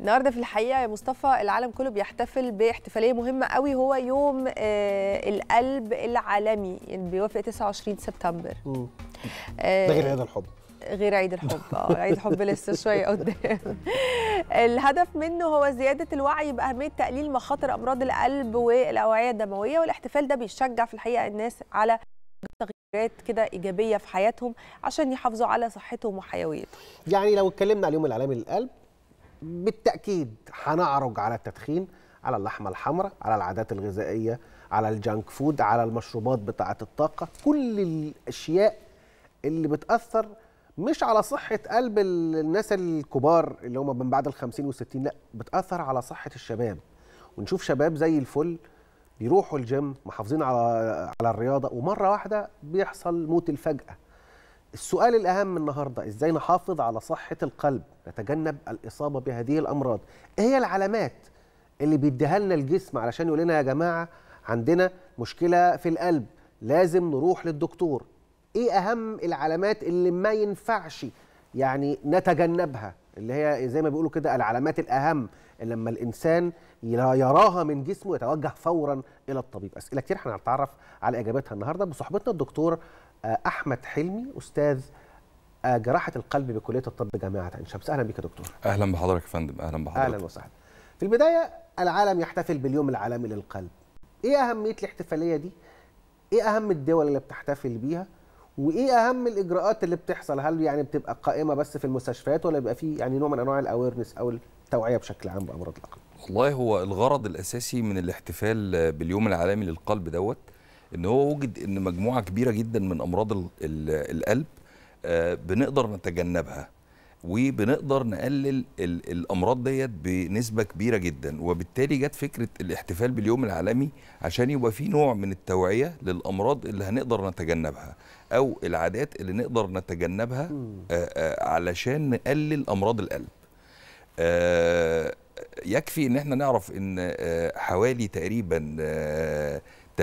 النهارده في الحقيقه يا مصطفى العالم كله بيحتفل باحتفاليه مهمه قوي هو يوم آه القلب العالمي اللي بيوافق 29 سبتمبر آه، ده غير عيد الحب غير عيد الحب اه عيد الحب لسه شويه قدام الهدف منه هو زياده الوعي باهميه تقليل مخاطر امراض القلب والاوعيه الدمويه والاحتفال ده بيشجع في الحقيقه الناس على تغييرات كده ايجابيه في حياتهم عشان يحافظوا على صحتهم وحيويتهم. يعني لو اتكلمنا على اليوم العالمي للقلب بالتاكيد هنعرج على التدخين على اللحمه الحمراء على العادات الغذائيه على الجانك فود على المشروبات بتاعه الطاقه كل الاشياء اللي بتاثر مش على صحة قلب الناس الكبار اللي هم من بعد ال 50 وال 60 لا بتأثر على صحة الشباب ونشوف شباب زي الفل بيروحوا الجيم محافظين على على الرياضة ومرة واحدة بيحصل موت الفجأة السؤال الأهم النهاردة إزاي نحافظ على صحة القلب نتجنب الإصابة بهذه الأمراض إيه هي العلامات اللي بيديها لنا الجسم علشان يقول لنا يا جماعة عندنا مشكلة في القلب لازم نروح للدكتور إيه أهم العلامات اللي ما ينفعش يعني نتجنبها اللي هي زي ما بيقولوا كده العلامات الأهم اللي لما الإنسان يراها من جسمه يتوجه فورا إلى الطبيب أسئلة كتير هنتعرف على إجابتها النهاردة بصحبتنا الدكتور احمد حلمي استاذ آه، جراحه القلب بكليه الطب جامعه عين شمس اهلا بك يا دكتور اهلا بحضرتك يا فندم اهلا بحضرتك اهلا وسهلا في البدايه العالم يحتفل باليوم العالمي للقلب ايه اهميه الاحتفاليه دي ايه اهم الدول اللي بتحتفل بيها وايه اهم الاجراءات اللي بتحصل هل يعني بتبقى قائمه بس في المستشفيات ولا بيبقى في يعني نوع من انواع الاويرنس او التوعيه بشكل عام بامراض القلب والله هو الغرض الاساسي من الاحتفال باليوم العالمي للقلب دوت ان هو وجد ان مجموعه كبيره جدا من امراض القلب آه، بنقدر نتجنبها وبنقدر نقلل الامراض ديت بنسبه كبيره جدا وبالتالي جت فكره الاحتفال باليوم العالمي عشان يبقى في نوع من التوعيه للامراض اللي هنقدر نتجنبها او العادات اللي نقدر نتجنبها آه، آه، علشان نقلل امراض القلب يكفي ان احنا نعرف ان حوالي تقريبا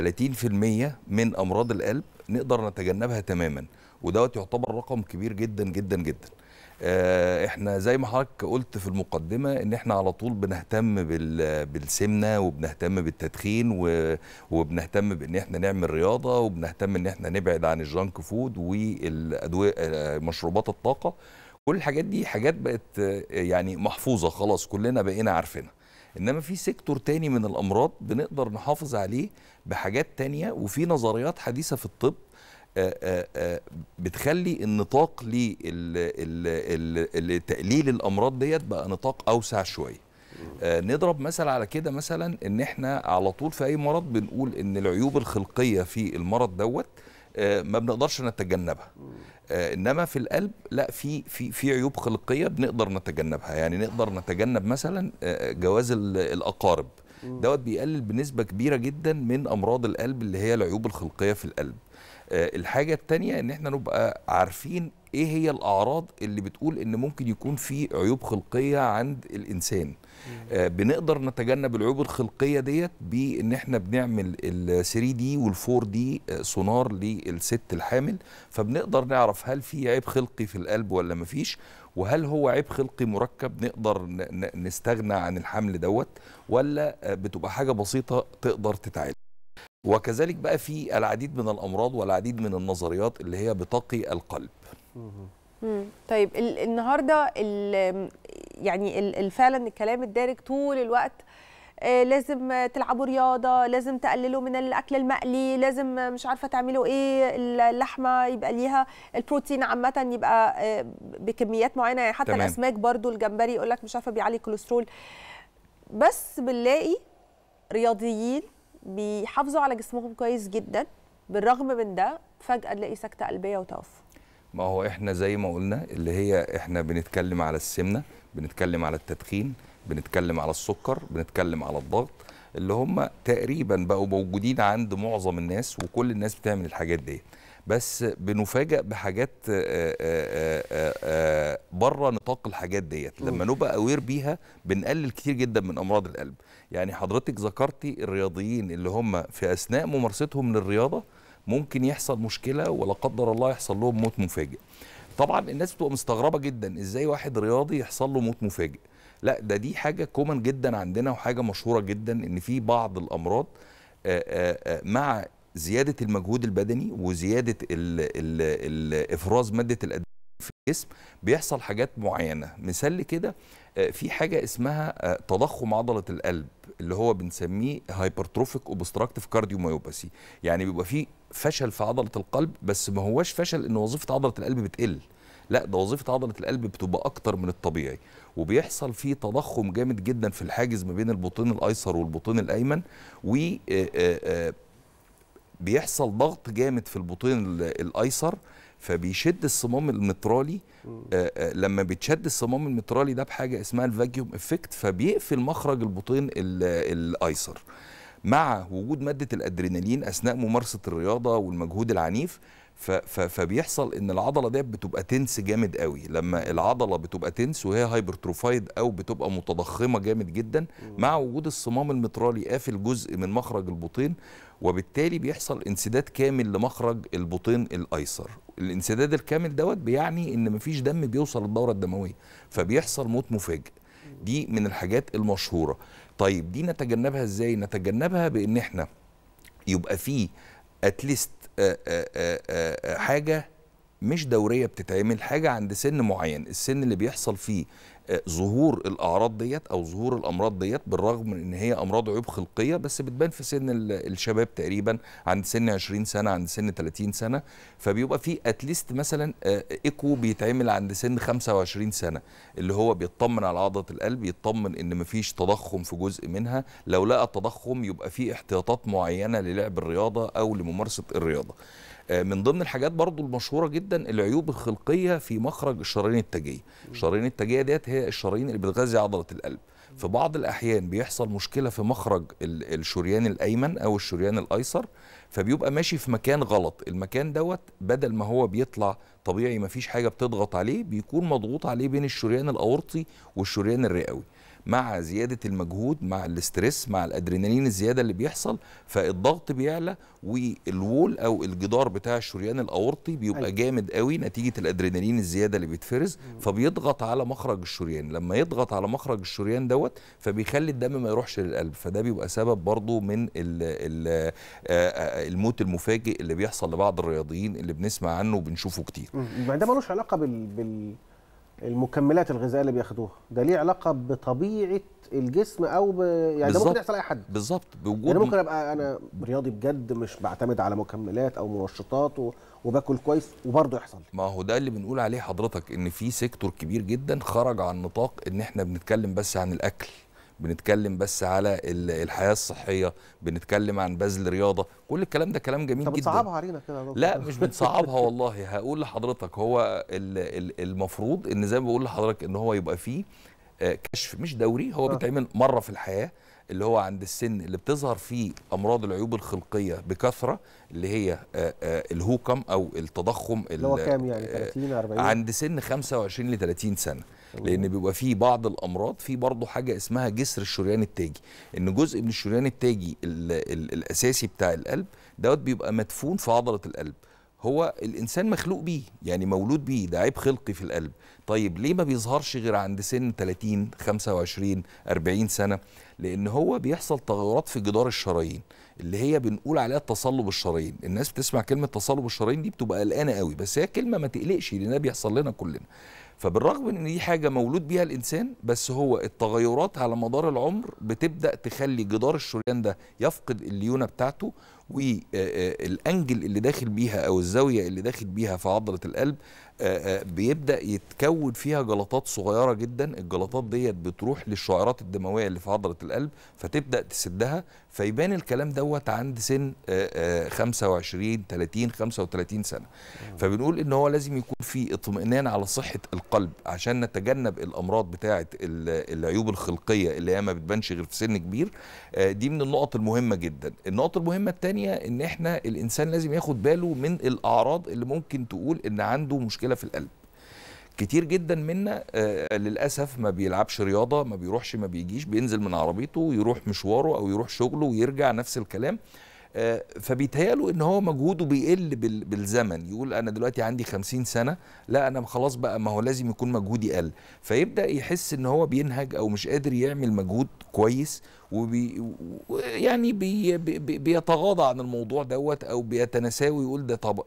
30% من امراض القلب نقدر نتجنبها تماما ودوت يعتبر رقم كبير جدا جدا جدا آه، احنا زي ما حضرتك قلت في المقدمه ان احنا على طول بنهتم بالسمنه وبنهتم بالتدخين وبنهتم بان احنا نعمل رياضه وبنهتم ان احنا نبعد عن الجانك فود والادويه آه، مشروبات الطاقه كل الحاجات دي حاجات بقت آه، يعني محفوظه خلاص كلنا بقينا عارفينها انما في سيكتور تاني من الامراض بنقدر نحافظ عليه بحاجات تانية وفي نظريات حديثه في الطب آه، آه، آه، بتخلي النطاق لتقليل الامراض ديت بقى نطاق اوسع شويه نضرب مثل على كده مثلا ان احنا على طول في اي مرض بنقول ان العيوب الخلقيه في المرض دوت آه، ما بنقدرش نتجنبها آه، انما في القلب لا في في في عيوب خلقيه بنقدر نتجنبها يعني نقدر نتجنب مثلا آه، جواز الاقارب دوت بيقلل بنسبه كبيره جدا من امراض القلب اللي هي العيوب الخلقيه في القلب الحاجه الثانيه ان احنا نبقى عارفين ايه هي الاعراض اللي بتقول ان ممكن يكون في عيوب خلقيه عند الانسان آه بنقدر نتجنب العيوب الخلقيه ديت بان احنا بنعمل ال 3 دي وال 4 دي سونار للست الحامل فبنقدر نعرف هل في عيب خلقي في القلب ولا مفيش وهل هو عيب خلقي مركب نقدر نستغنى عن الحمل دوت ولا آه، بتبقى حاجه بسيطه تقدر تتعالج وكذلك بقى في العديد من الامراض والعديد من النظريات اللي هي بتقي القلب طيب النهارده يعني فعلا الكلام الدارج طول الوقت آه، لازم تلعبوا رياضه لازم تقللوا من الاكل المقلي لازم مش عارفه تعملوا ايه اللحمه يبقى ليها البروتين عامه يبقى آه، بكميات معينه يعني حتى تمام. الاسماك برضو الجمبري يقول لك مش عارفه بيعلي كوليسترول بس بنلاقي رياضيين بيحافظوا على جسمهم كويس جدا بالرغم من ده فجاه تلاقي سكته قلبيه وتوفى ما هو احنا زي ما قلنا اللي هي احنا بنتكلم على السمنه بنتكلم على التدخين بنتكلم على السكر بنتكلم على الضغط اللي هم تقريبا بقوا موجودين عند معظم الناس وكل الناس بتعمل الحاجات دي بس بنفاجئ بحاجات آه، آه، آه، بره نطاق الحاجات ديت لما نبقى اوير بيها بنقلل كتير جدا من امراض القلب يعني حضرتك ذكرتي الرياضيين اللي هم في اثناء ممارستهم للرياضه ممكن يحصل مشكله ولا قدر الله يحصل لهم موت مفاجئ طبعا الناس بتبقى مستغربه جدا ازاي واحد رياضي يحصل له موت مفاجئ لا ده دي حاجه كومن جدا عندنا وحاجه مشهوره جدا ان في بعض الامراض آآ آآ مع زياده المجهود البدني وزياده الـ الـ الـ افراز ماده الادويه في الجسم بيحصل حاجات معينه مثال كده آه، في حاجه اسمها آه، تضخم عضله القلب اللي هو بنسميه هايبرتروفيك اوبستراكتيف كارديوميوباثي يعني بيبقى في فشل في عضله القلب بس ما هواش فشل ان وظيفه عضله القلب بتقل لا ده وظيفه عضله القلب بتبقى اكتر من الطبيعي وبيحصل فيه تضخم جامد جدا في الحاجز ما بين البطين الايسر والبطين الايمن و آه، بيحصل ضغط جامد في البطين الايسر فبيشد الصمام المترالي آآ آآ آه، آه، لما بتشد الصمام المترالي ده بحاجه اسمها الفاجيوم افكت فبيقفل مخرج البطين الايسر مع وجود ماده الادرينالين اثناء ممارسه الرياضه والمجهود العنيف فبيحصل ان العضله ديت بتبقى تنس جامد قوي لما العضله بتبقى تنس وهي هايبرتروفايد او بتبقى متضخمه جامد جدا مع وجود الصمام المترالي قافل جزء من مخرج البطين وبالتالي بيحصل انسداد كامل لمخرج البطين الايسر الانسداد الكامل دوت بيعني ان مفيش دم بيوصل للدوره الدمويه فبيحصل موت مفاجئ دي من الحاجات المشهوره طيب دي نتجنبها ازاي نتجنبها بان احنا يبقى فيه اتليست آه، آه، آه، حاجه مش دوريه بتتعمل حاجه عند سن معين السن اللي بيحصل فيه آه، ظهور الاعراض ديت او ظهور الامراض ديت بالرغم من ان هي امراض عيوب خلقيه بس بتبان في سن الشباب تقريبا عند سن 20 سنه عند سن 30 سنه فبيبقى في اتليست مثلا ايكو آه، بيتعمل عند سن 25 سنه اللي هو بيطمن على عضله القلب يطمن ان مفيش تضخم في جزء منها لو لقى تضخم يبقى في احتياطات معينه للعب الرياضه او لممارسه الرياضه آه، من ضمن الحاجات برضو المشهورة جدا العيوب الخلقية في مخرج الشرايين التاجية الشرايين التاجية ديت هي الشرايين اللي بتغذي عضلة القلب في بعض الأحيان بيحصل مشكلة في مخرج الشريان الأيمن أو الشريان الأيسر فبيبقى ماشي في مكان غلط المكان دوت بدل ما هو بيطلع طبيعي مفيش حاجة بتضغط عليه بيكون مضغوط عليه بين الشريان الأورطي والشريان الرئوي مع زياده المجهود مع الاسترس مع الادرينالين الزياده اللي بيحصل فالضغط بيعلى والوول او الجدار بتاع الشريان الاورطي بيبقى أيوة. جامد قوي نتيجه الادرينالين الزياده اللي بيتفرز فبيضغط على مخرج الشريان لما يضغط على مخرج الشريان دوت فبيخلي الدم ما يروحش للقلب فده بيبقى سبب برضه من الـ الـ آه، آه، الموت المفاجئ اللي بيحصل لبعض الرياضيين اللي بنسمع عنه وبنشوفه كتير ده ملوش علاقه بال, بال... المكملات الغذائيه اللي بياخدوها ده ليه علاقه بطبيعه الجسم او ب... يعني ده ممكن يحصل اي حد بالظبط بوجود يعني ممكن ابقى انا رياضي بجد مش بعتمد على مكملات او منشطات و... وباكل كويس وبرضه يحصل ما هو ده اللي بنقول عليه حضرتك ان في سيكتور كبير جدا خرج عن نطاق ان احنا بنتكلم بس عن الاكل بنتكلم بس على الحياه الصحيه بنتكلم عن بذل رياضه كل الكلام ده كلام جميل جدا بتصعبها علينا كده لا مش بنصعبها والله هقول لحضرتك هو المفروض ان زي ما بقول لحضرتك ان هو يبقى فيه آه، كشف مش دوري هو آه. بيتعمل مره في الحياه اللي هو عند السن اللي بتظهر فيه امراض العيوب الخلقيه بكثره اللي هي الهوكم او التضخم اللي هو كام يعني 30 40 عند سن 25 ل 30 سنه لان بيبقى فيه بعض الامراض في برضه حاجه اسمها جسر الشريان التاجي ان جزء من الشريان التاجي الـ الـ الاساسي بتاع القلب دوت بيبقى مدفون في عضله القلب هو الانسان مخلوق بيه يعني مولود بيه ده عيب خلقي في القلب طيب ليه ما بيظهرش غير عند سن 30 25 40 سنه لان هو بيحصل تغيرات في جدار الشرايين اللي هي بنقول عليها تصلب الشرايين الناس بتسمع كلمه تصلب الشرايين دي بتبقى قلقانه قوي بس هي كلمه ما تقلقش لانها بيحصل لنا كلنا فبالرغم ان دي حاجه مولود بيها الانسان بس هو التغيرات على مدار العمر بتبدا تخلي جدار الشريان ده يفقد الليونه بتاعته والانجل اللي داخل بيها او الزاويه اللي داخل بيها في عضله القلب بيبدا يتكون فيها جلطات صغيره جدا الجلطات ديت بتروح للشعيرات الدمويه اللي في عضله القلب فتبدا تسدها فيبان الكلام دوت عند سن 25 30 35 سنه فبنقول ان هو لازم يكون في اطمئنان على صحه القلب عشان نتجنب الامراض بتاعه العيوب الخلقيه اللي هي ما بتبانش غير في سن كبير آه، دي من النقط المهمه جدا النقط المهمه الثانيه ان احنا الانسان لازم ياخد باله من الاعراض اللي ممكن تقول ان عنده مشكله في القلب كتير جدا منا آه، للاسف ما بيلعبش رياضه ما بيروحش ما بيجيش بينزل من عربيته يروح مشواره او يروح شغله ويرجع نفس الكلام آه، فبيتهيأله ان هو مجهوده بيقل بالزمن يقول انا دلوقتي عندي 50 سنه لا انا خلاص بقى ما هو لازم يكون مجهودي قل فيبدا يحس ان هو بينهج او مش قادر يعمل مجهود كويس وبي يعني بي بي بيتغاضى عن الموضوع دوت او بيتناساوي ويقول ده طب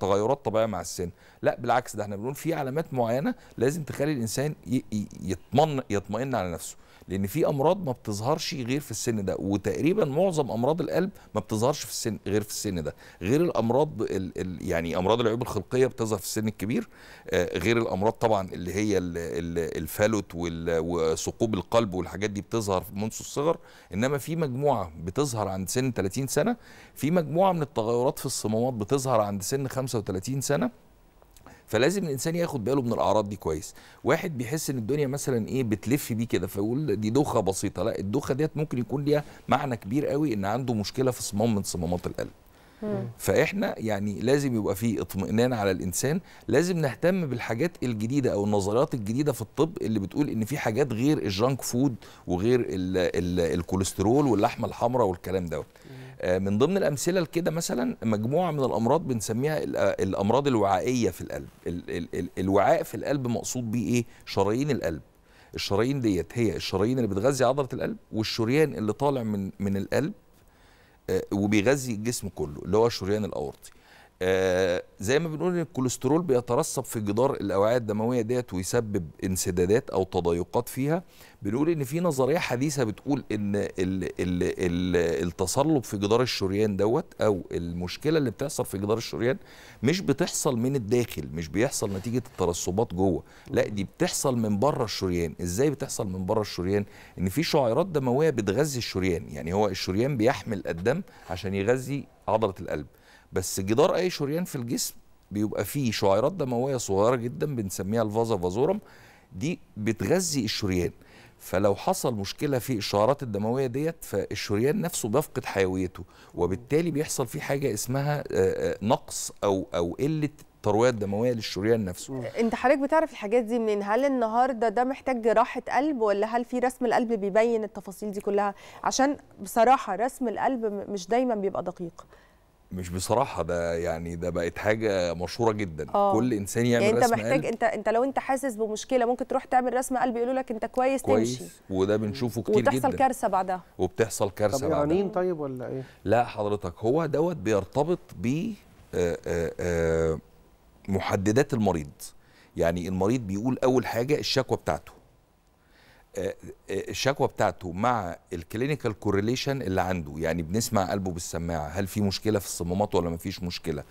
تغيرات طبيعيه مع السن لا بالعكس ده احنا بنقول في علامات معينه لازم تخلي الانسان يطمن يطمئن على نفسه لان في امراض ما بتظهرش غير في السن ده وتقريبا معظم امراض القلب ما بتظهرش في السن غير في السن ده غير الامراض الـ الـ يعني امراض العيوب الخلقيه بتظهر في السن الكبير آه غير الامراض طبعا اللي هي الفالوت وثقوب القلب والحاجات دي بتظهر منذ الصغر انما في مجموعه بتظهر عند سن 30 سنه في مجموعه من التغيرات في الصمامات بتظهر عند سن 35 سنه فلازم الانسان ياخد باله من الاعراض دي كويس واحد بيحس ان الدنيا مثلا ايه بتلف بيه كده فيقول دي دوخه بسيطه لا الدوخه ديت ممكن يكون ليها معنى كبير قوي ان عنده مشكله في صمام من صمامات القلب فاحنا يعني لازم يبقى في اطمئنان على الانسان لازم نهتم بالحاجات الجديده او النظريات الجديده في الطب اللي بتقول ان في حاجات غير الجانك فود وغير الـ الـ الكوليسترول واللحمه الحمراء والكلام دوت آه، من ضمن الامثله لكده مثلا مجموعه من الامراض بنسميها آه، الامراض الوعائيه في القلب الوعاء في القلب مقصود بيه ايه شرايين القلب الشرايين ديت هي الشرايين اللي بتغذي عضله القلب والشريان اللي طالع من من القلب آه، وبيغذي الجسم كله اللي هو الشريان الاورطي آه زي ما بنقول ان الكوليسترول بيترسب في جدار الاوعيه الدمويه ديت ويسبب انسدادات او تضايقات فيها بنقول ان في نظريه حديثه بتقول ان الـ ال ال التصلب في جدار الشريان دوت او المشكله اللي بتحصل في جدار الشريان مش بتحصل من الداخل مش بيحصل نتيجه الترسبات جوه لا دي بتحصل من بره الشريان ازاي بتحصل من بره الشريان ان في شعيرات دمويه بتغذي الشريان يعني هو الشريان بيحمل الدم عشان يغذي عضله القلب بس جدار اي شريان في الجسم بيبقى فيه شعيرات دمويه صغيره جدا بنسميها الفازا فازورم دي بتغذي الشريان فلو حصل مشكله في الشعيرات الدمويه ديت فالشريان نفسه بيفقد حيويته وبالتالي بيحصل فيه حاجه اسمها آه، آه، نقص او او قله الترويه الدمويه للشريان نفسه انت حضرتك بتعرف الحاجات دي منين هل النهارده ده محتاج جراحه قلب ولا هل في رسم القلب بيبين التفاصيل دي كلها عشان بصراحه رسم القلب مش دايما بيبقى دقيق مش بصراحه ده يعني ده بقت حاجه مشهوره جدا أوه. كل انسان يعمل يعني انت رسم محتاج قلب. انت انت لو انت حاسس بمشكله ممكن تروح تعمل رسم قلب يقولوا لك انت كويس, كويس تمشي وده بنشوفه كتير وتحصل جدا وبتحصل كارثه بعدها وبتحصل كارثه طب بعدها قوانين طيب ولا ايه لا حضرتك هو دوت بيرتبط ب آه، آه، آه، محددات المريض يعني المريض بيقول اول حاجه الشكوى بتاعته الشكوى بتاعته مع الكلينيكال كورليشن اللي عنده يعني بنسمع قلبه بالسماعه هل في مشكله في الصمامات ولا ما فيش مشكله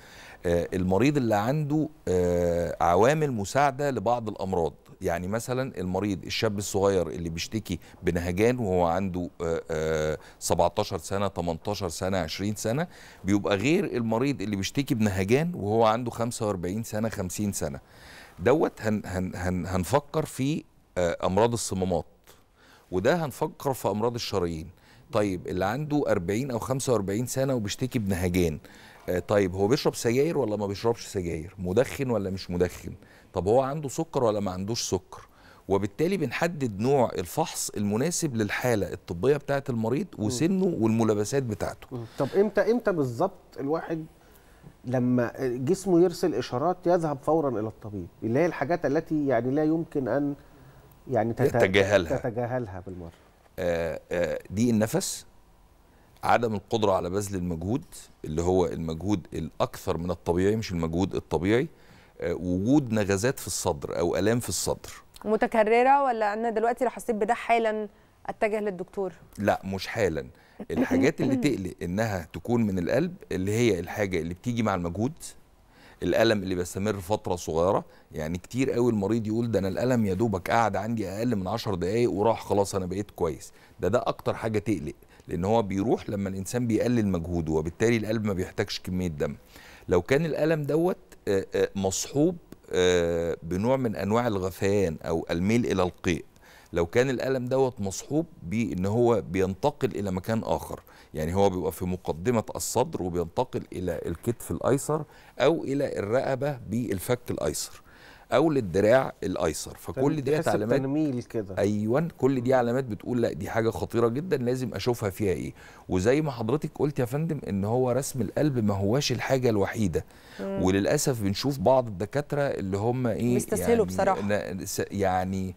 آه، المريض اللي عنده آه، عوامل مساعده لبعض الامراض يعني مثلا المريض الشاب الصغير اللي بيشتكي بنهجان وهو عنده 17 آه، سنه 18 سنه 20 سنه بيبقى غير المريض اللي بيشتكي بنهجان وهو عنده 45 سنه 50 سنه دوت هن هن هن هنفكر في امراض الصمامات وده هنفكر في امراض الشرايين طيب اللي عنده 40 او 45 سنه وبيشتكي بنهجان آه، طيب هو بيشرب سجاير ولا ما بيشربش سجاير مدخن ولا مش مدخن طب هو عنده سكر ولا ما عندوش سكر وبالتالي بنحدد نوع الفحص المناسب للحاله الطبيه بتاعه المريض وسنه والملابسات بتاعته طب امتى امتى بالظبط الواحد لما جسمه يرسل اشارات يذهب فورا الى الطبيب اللي هي الحاجات التي يعني لا يمكن ان يعني تتجاهلها تتجاهلها بالمره آآ آه، آآ آه، دي النفس عدم القدره على بذل المجهود اللي هو المجهود الاكثر من الطبيعي مش المجهود الطبيعي آه، وجود نغزات في الصدر او الام في الصدر متكرره ولا انا دلوقتي لو حسيت بده حالا اتجه للدكتور لا مش حالا الحاجات اللي تقلق انها تكون من القلب اللي هي الحاجه اللي بتيجي مع المجهود الالم اللي بيستمر فتره صغيره يعني كتير قوي المريض يقول ده انا الالم يا دوبك قعد عندي اقل من 10 دقائق وراح خلاص انا بقيت كويس ده ده اكتر حاجه تقلق لان هو بيروح لما الانسان بيقلل مجهوده وبالتالي القلب ما بيحتاجش كميه دم لو كان الالم دوت مصحوب بنوع من انواع الغثيان او الميل الى القيء لو كان الالم دوت مصحوب بان هو بينتقل الى مكان اخر يعني هو بيبقى في مقدمة الصدر وبينتقل إلى الكتف الأيسر أو إلى الرقبة بالفك الأيسر أو للدراع الأيسر فكل دي علامات تنميل كده أيوة كل دي علامات بتقول لا دي حاجة خطيرة جدا لازم أشوفها فيها إيه وزي ما حضرتك قلت يا فندم إن هو رسم القلب ما هواش الحاجة الوحيدة مم. وللأسف بنشوف بعض الدكاترة اللي هم إيه مستسهلوا يعني بصراحة يعني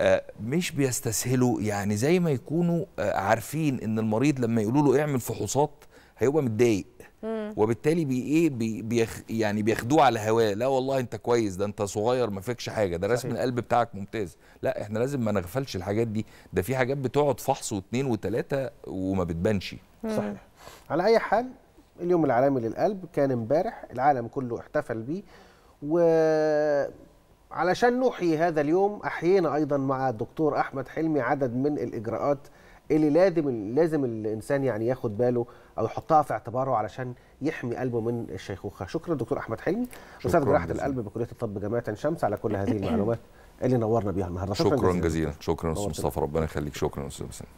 آه، مش بيستسهلوا يعني زي ما يكونوا آه، عارفين ان المريض لما يقولوا له اعمل فحوصات هيبقى متضايق وبالتالي بي ايه بي بيخ يعني بياخدوه على هواه لا والله انت كويس ده انت صغير ما فيكش حاجه ده رسم القلب بتاعك ممتاز لا احنا لازم ما نغفلش الحاجات دي ده في حاجات بتقعد فحص واثنين وثلاثه وما بتبانش صحيح على اي حال اليوم العالمي للقلب كان امبارح العالم كله احتفل بيه و علشان نحيي هذا اليوم أحيينا أيضا مع الدكتور أحمد حلمي عدد من الإجراءات اللي لازم لازم الإنسان يعني ياخد باله أو يحطها في اعتباره علشان يحمي قلبه من الشيخوخة شكرا دكتور أحمد حلمي أستاذ جراحة القلب بكلية الطب جامعة عين شمس على كل هذه المعلومات اللي نورنا بيها النهارده شكرا, شكرا جزيلا, جزيلا. شكرا استاذ مصطفى ربنا يخليك شكرا استاذ